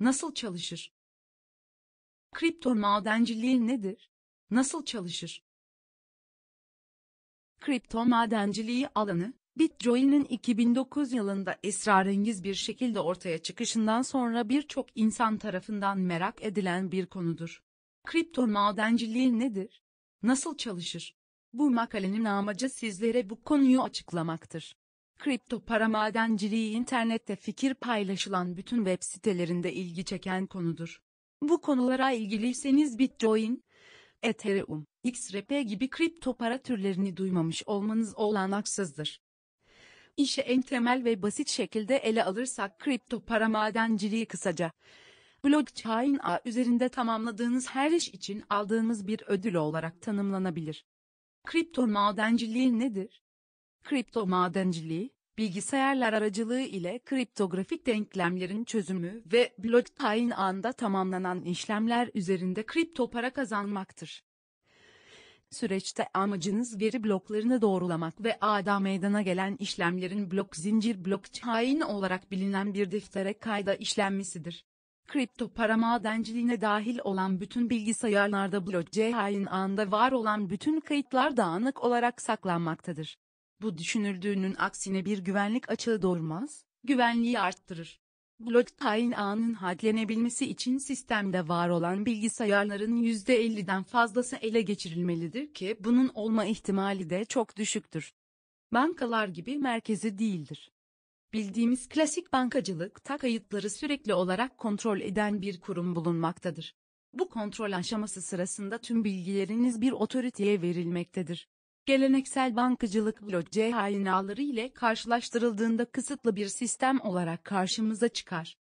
Nasıl çalışır? Kripto madenciliği nedir? Nasıl çalışır? Kripto madenciliği alanı, Bitcoin'in 2009 yılında esrarengiz bir şekilde ortaya çıkışından sonra birçok insan tarafından merak edilen bir konudur. Kripto madenciliği nedir? Nasıl çalışır? Bu makalenin amacı sizlere bu konuyu açıklamaktır. Kripto para madenciliği internette fikir paylaşılan bütün web sitelerinde ilgi çeken konudur. Bu konulara ilgiliyseniz Bitcoin, Ethereum, XRP gibi kripto para türlerini duymamış olmanız olanaksızdır. İşe en temel ve basit şekilde ele alırsak kripto para madenciliği kısaca blockchain ağ üzerinde tamamladığınız her iş için aldığımız bir ödül olarak tanımlanabilir. Kripto madenciliği nedir? Kripto madenciliği, bilgisayarlar aracılığı ile kriptografik denklemlerin çözümü ve blockchain anda tamamlanan işlemler üzerinde kripto para kazanmaktır. Süreçte amacınız veri bloklarını doğrulamak ve ağda meydana gelen işlemlerin blok zincir blockchain olarak bilinen bir deftere kayda işlenmesidir. Kripto para madenciliğine dahil olan bütün bilgisayarlarda blockchain ağında var olan bütün kayıtlar dağınık olarak saklanmaktadır. Bu düşünüldüğünün aksine bir güvenlik açığı doğurmaz, güvenliği arttırır. Blockchain ağının hacklenebilmesi için sistemde var olan bilgisayarların %50'den fazlası ele geçirilmelidir ki bunun olma ihtimali de çok düşüktür. Bankalar gibi merkezi değildir. Bildiğimiz klasik bankacılıkta kayıtları sürekli olarak kontrol eden bir kurum bulunmaktadır. Bu kontrol aşaması sırasında tüm bilgileriniz bir otoriteye verilmektedir geleneksel bankacılık blockchain hainaları ile karşılaştırıldığında kısıtlı bir sistem olarak karşımıza çıkar.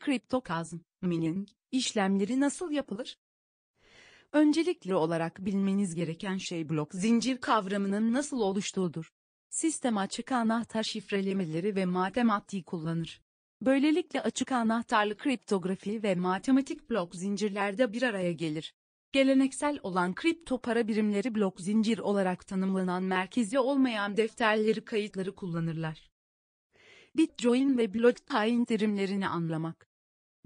Kriptokazm, mining, işlemleri nasıl yapılır? Öncelikli olarak bilmeniz gereken şey blok zincir kavramının nasıl oluştuğudur. Sistem açık anahtar şifrelemeleri ve matematiği kullanır. Böylelikle açık anahtarlı kriptografi ve matematik blok zincirlerde bir araya gelir. Geleneksel olan kripto para birimleri blok zincir olarak tanımlanan merkezi olmayan defterleri kayıtları kullanırlar. Bitcoin ve blockchain terimlerini anlamak.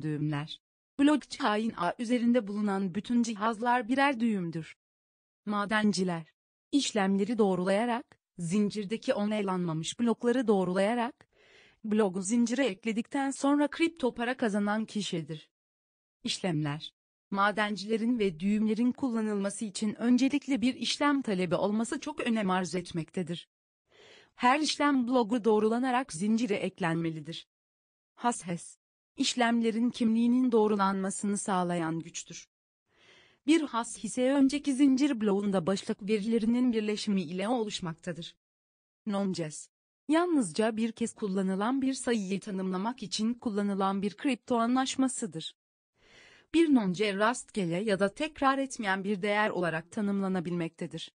Düğümler. Blockchain ağ üzerinde bulunan bütün cihazlar birer düğümdür. Madenciler. işlemleri doğrulayarak, zincirdeki onaylanmamış blokları doğrulayarak, blogu zincire ekledikten sonra kripto para kazanan kişidir. İşlemler madencilerin ve düğümlerin kullanılması için öncelikle bir işlem talebi olması çok önem arz etmektedir. Her işlem blogu doğrulanarak zincire eklenmelidir. Hashes, işlemlerin kimliğinin doğrulanmasını sağlayan güçtür. Bir hashise önceki zincir bloğunda başlık verilerinin birleşimi ile oluşmaktadır. Nonces yalnızca bir kez kullanılan bir sayıyı tanımlamak için kullanılan bir kripto anlaşmasıdır bir nonce rastgele ya da tekrar etmeyen bir değer olarak tanımlanabilmektedir.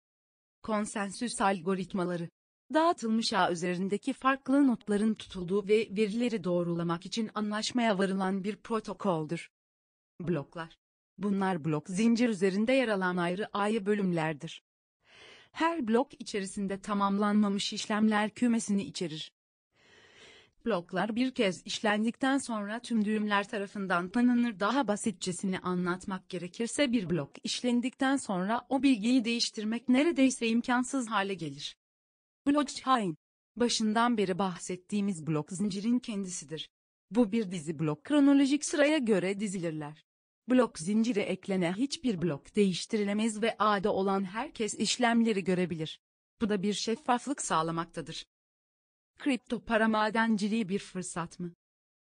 Konsensüs algoritmaları dağıtılmış ağ üzerindeki farklı notların tutulduğu ve verileri doğrulamak için anlaşmaya varılan bir protokoldür. Bloklar. Bunlar blok zincir üzerinde yer alan ayrı ayrı bölümlerdir. Her blok içerisinde tamamlanmamış işlemler kümesini içerir. Bloklar bir kez işlendikten sonra tüm düğümler tarafından tanınır. Daha basitçesini anlatmak gerekirse bir blok işlendikten sonra o bilgiyi değiştirmek neredeyse imkansız hale gelir. Blockchain Başından beri bahsettiğimiz blok zincirin kendisidir. Bu bir dizi blok kronolojik sıraya göre dizilirler. Blok zinciri eklene hiçbir blok değiştirilemez ve ağda olan herkes işlemleri görebilir. Bu da bir şeffaflık sağlamaktadır. Kripto para madenciliği bir fırsat mı?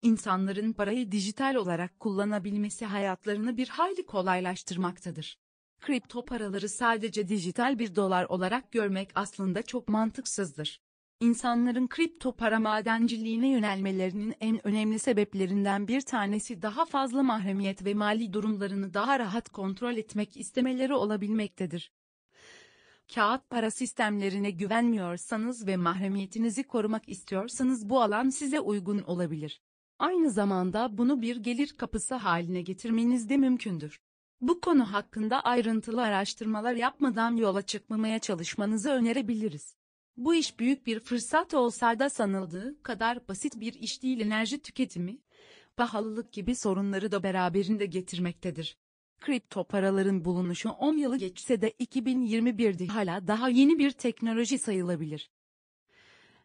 İnsanların parayı dijital olarak kullanabilmesi hayatlarını bir hayli kolaylaştırmaktadır. Kripto paraları sadece dijital bir dolar olarak görmek aslında çok mantıksızdır. İnsanların kripto para madenciliğine yönelmelerinin en önemli sebeplerinden bir tanesi daha fazla mahremiyet ve mali durumlarını daha rahat kontrol etmek istemeleri olabilmektedir kağıt para sistemlerine güvenmiyorsanız ve mahremiyetinizi korumak istiyorsanız bu alan size uygun olabilir. Aynı zamanda bunu bir gelir kapısı haline getirmeniz de mümkündür. Bu konu hakkında ayrıntılı araştırmalar yapmadan yola çıkmamaya çalışmanızı önerebiliriz. Bu iş büyük bir fırsat olsa da sanıldığı kadar basit bir iş değil enerji tüketimi, pahalılık gibi sorunları da beraberinde getirmektedir. Kripto paraların bulunuşu 10 yılı geçse de 2021'de hala daha yeni bir teknoloji sayılabilir.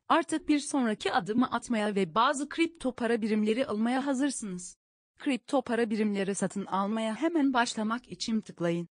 Artık bir sonraki adımı atmaya ve bazı kripto para birimleri almaya hazırsınız. Kripto para birimleri satın almaya hemen başlamak için tıklayın.